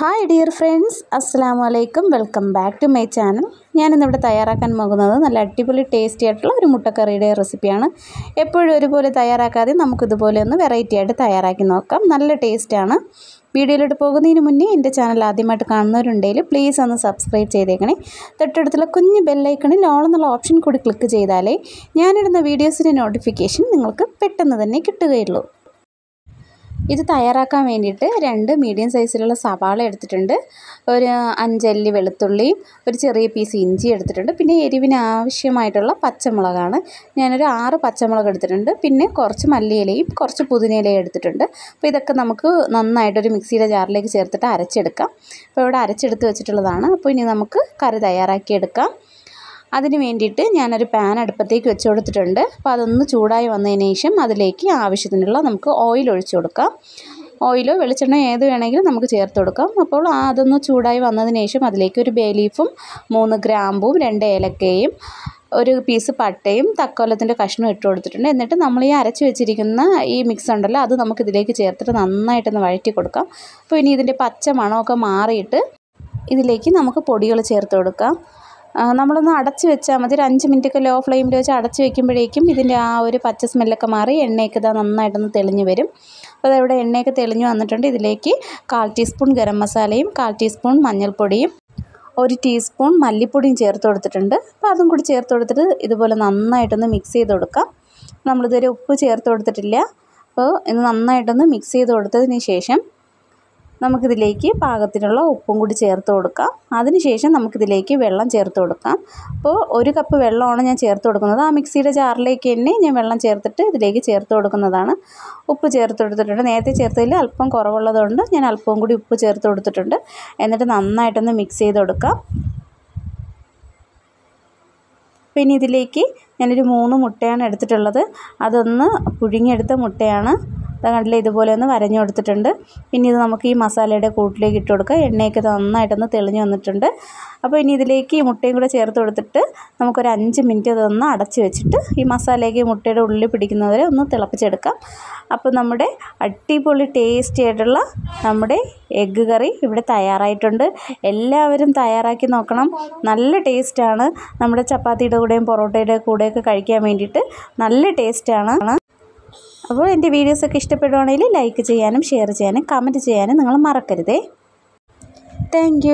hi dear friends അസ്സാം വലൈക്കും welcome back to my channel ഞാനിന്നിവിടെ തയ്യാറാക്കാൻ പോകുന്നത് നല്ല അടിപൊളി ടേസ്റ്റി ആയിട്ടുള്ള ഒരു മുട്ടക്കറിയുടെ റെസിപ്പിയാണ് എപ്പോഴും ഒരുപോലെ തയ്യാറാക്കാതെ നമുക്കിതുപോലെ ഒന്ന് വെറൈറ്റി ആയിട്ട് തയ്യാറാക്കി നോക്കാം നല്ല ടേസ്റ്റാണ് വീഡിയോയിലോട്ട് പോകുന്നതിന് മുന്നേ എൻ്റെ ചാനൽ ആദ്യമായിട്ട് കാണുന്നവരുണ്ടെങ്കിൽ പ്ലീസ് ഒന്ന് സബ്സ്ക്രൈബ് ചെയ്തേക്കണേ തൊട്ടടുത്തുള്ള കുഞ്ഞ് ബെല്ലൈക്കണിൽ ഓൾ എന്നുള്ള ഓപ്ഷൻ കൂടി ക്ലിക്ക് ചെയ്താലേ ഞാനിടുന്ന വീഡിയോസിൻ്റെ നോട്ടിഫിക്കേഷൻ നിങ്ങൾക്ക് പെട്ടെന്ന് തന്നെ കിട്ടുകയുള്ളൂ ഇത് തയ്യാറാക്കാൻ വേണ്ടിയിട്ട് രണ്ട് മീഡിയം സൈസിലുള്ള സവാള എടുത്തിട്ടുണ്ട് ഒരു അഞ്ചല്ലി വെളുത്തുള്ളിയും ഒരു ചെറിയ പീസ് ഇഞ്ചി എടുത്തിട്ടുണ്ട് പിന്നെ എരിവിന് ആവശ്യമായിട്ടുള്ള പച്ചമുളകാണ് ഞാനൊരു ആറ് പച്ചമുളക് എടുത്തിട്ടുണ്ട് പിന്നെ കുറച്ച് മല്ലിയിലയും കുറച്ച് പുതിനയിലയും എടുത്തിട്ടുണ്ട് അപ്പോൾ ഇതൊക്കെ നമുക്ക് നന്നായിട്ടൊരു മിക്സിയുടെ ജാറിലേക്ക് ചേർത്തിട്ട് അരച്ചെടുക്കാം അപ്പോൾ ഇവിടെ അരച്ചെടുത്ത് വെച്ചിട്ടുള്ളതാണ് അപ്പോൾ ഇനി നമുക്ക് കറി തയ്യാറാക്കിയെടുക്കാം അതിന് വേണ്ടിയിട്ട് ഞാനൊരു പാൻ അടുപ്പത്തേക്ക് വെച്ച് കൊടുത്തിട്ടുണ്ട് അപ്പോൾ അതൊന്ന് ചൂടായി വന്നതിന് ശേഷം അതിലേക്ക് ആവശ്യത്തിനുള്ള നമുക്ക് ഓയിൽ ഒഴിച്ചു കൊടുക്കാം ഓയിലോ വെളിച്ചെണ്ണ ഏത് വേണമെങ്കിലും നമുക്ക് ചേർത്ത് കൊടുക്കാം അപ്പോൾ അതൊന്ന് ചൂടായി വന്നതിന് ശേഷം അതിലേക്ക് ഒരു ബേ ലീഫും മൂന്ന് ഗ്രാമ്പും രണ്ട് ഏലക്കയും ഒരു പീസ് പട്ടയും തക്കോലത്തിൻ്റെ കഷ്ണവും ഇട്ട് കൊടുത്തിട്ടുണ്ട് എന്നിട്ട് നമ്മൾ ഈ അരച്ച് വെച്ചിരിക്കുന്ന ഈ മിക്സ് ഉണ്ടല്ലോ അത് നമുക്ക് ഇതിലേക്ക് ചേർത്തിട്ട് നന്നായിട്ടൊന്ന് വഴറ്റി കൊടുക്കാം അപ്പോൾ ഇനി ഇതിൻ്റെ പച്ച മണമൊക്കെ മാറിയിട്ട് ഇതിലേക്ക് നമുക്ക് പൊടികൾ ചേർത്ത് കൊടുക്കാം നമ്മളൊന്ന് അടച്ച് വെച്ചാൽ മതി ഒരു അഞ്ച് മിനിറ്റൊക്കെ ലോ ഫ്ലെയിമിൽ വെച്ച് അടച്ച് വെക്കുമ്പോഴേക്കും ഇതിൻ്റെ ആ ഒരു പച്ച സ്മെല്ലൊക്കെ മാറി എണ്ണയൊക്കെ ഇതാ നന്നായിട്ടൊന്ന് തെളിഞ്ഞ് വരും അപ്പോൾ അതവിടെ എണ്ണയൊക്കെ തെളിഞ്ഞ് വന്നിട്ടുണ്ട് ഇതിലേക്ക് കാൽ ടീസ്പൂൺ ഗരം മസാലയും കാൽ ടീസ്പൂൺ മഞ്ഞൾപ്പൊടിയും ഒരു ടീസ്പൂൺ മല്ലിപ്പൊടിയും ചേർത്ത് കൊടുത്തിട്ടുണ്ട് അപ്പോൾ അതും കൂടി ചേർത്ത് കൊടുത്തിട്ട് ഇതുപോലെ നന്നായിട്ടൊന്ന് മിക്സ് ചെയ്ത് കൊടുക്കാം നമ്മളിതുവരെ ഉപ്പ് ചേർത്ത് കൊടുത്തിട്ടില്ല അപ്പോൾ ഇത് നന്നായിട്ടൊന്ന് മിക്സ് ചെയ്ത് കൊടുത്തതിന് ശേഷം നമുക്കിതിലേക്ക് പാകത്തിനുള്ള ഉപ്പും കൂടി ചേർത്ത് കൊടുക്കാം അതിനുശേഷം നമുക്കിതിലേക്ക് വെള്ളം ചേർത്ത് കൊടുക്കാം അപ്പോൾ ഒരു കപ്പ് വെള്ളമാണ് ഞാൻ ചേർത്ത് കൊടുക്കുന്നത് ആ മിക്സിയുടെ ജാറിലേക്ക് തന്നെ ഞാൻ വെള്ളം ചേർത്തിട്ട് ഇതിലേക്ക് ചേർത്ത് കൊടുക്കുന്നതാണ് ഉപ്പ് ചേർത്ത് കൊടുത്തിട്ടുണ്ട് നേരത്തെ ചേർത്തതിൽ അല്പം കുറവുള്ളതുകൊണ്ട് ഞാൻ അല്പവും കൂടി ഉപ്പ് ചേർത്ത് കൊടുത്തിട്ടുണ്ട് എന്നിട്ട് നന്നായിട്ടൊന്ന് മിക്സ് ചെയ്ത് കൊടുക്കാം പിന്നെ ഇതിലേക്ക് ഞാനൊരു മൂന്ന് മുട്ടയാണ് എടുത്തിട്ടുള്ളത് അതൊന്ന് പുഴുങ്ങിയെടുത്ത മുട്ടയാണ് കണ്ടില്ല ഇതുപോലെ ഒന്ന് വരഞ്ഞു കൊടുത്തിട്ടുണ്ട് പിന്നെ ഇത് നമുക്ക് ഈ മസാലയുടെ കൂട്ടിലേക്ക് ഇട്ട് കൊടുക്കുക എണ്ണയൊക്കെ നന്നായിട്ടൊന്ന് തെളിഞ്ഞു വന്നിട്ടുണ്ട് അപ്പോൾ ഇനി ഇതിലേക്ക് ഈ മുട്ടയും കൂടെ ചേർത്ത് കൊടുത്തിട്ട് നമുക്കൊരു അഞ്ച് മിനിറ്റ് അതൊന്ന് അടച്ച് വെച്ചിട്ട് ഈ മസാലയ്ക്ക് മുട്ടയുടെ ഉള്ളിൽ പിടിക്കുന്നവരെ ഒന്ന് തിളപ്പിച്ചെടുക്കാം അപ്പോൾ നമ്മുടെ അടിപൊളി ടേസ്റ്റി ആയിട്ടുള്ള നമ്മുടെ എഗ്ഗ് കറി ഇവിടെ തയ്യാറായിട്ടുണ്ട് എല്ലാവരും തയ്യാറാക്കി നോക്കണം നല്ല ടേസ്റ്റാണ് നമ്മുടെ ചപ്പാത്തിയുടെ കൂടെയും പൊറോട്ടയുടെ കൂടെയൊക്കെ കഴിക്കാൻ വേണ്ടിയിട്ട് നല്ല ടേസ്റ്റാണ് അപ്പോൾ എൻ്റെ വീഡിയോസൊക്കെ ഇഷ്ടപ്പെടുവാണെങ്കിൽ ലൈക്ക് ചെയ്യാനും ഷെയർ ചെയ്യാനും കമൻറ്റ് ചെയ്യാനും നിങ്ങൾ മറക്കരുതേ താങ്ക്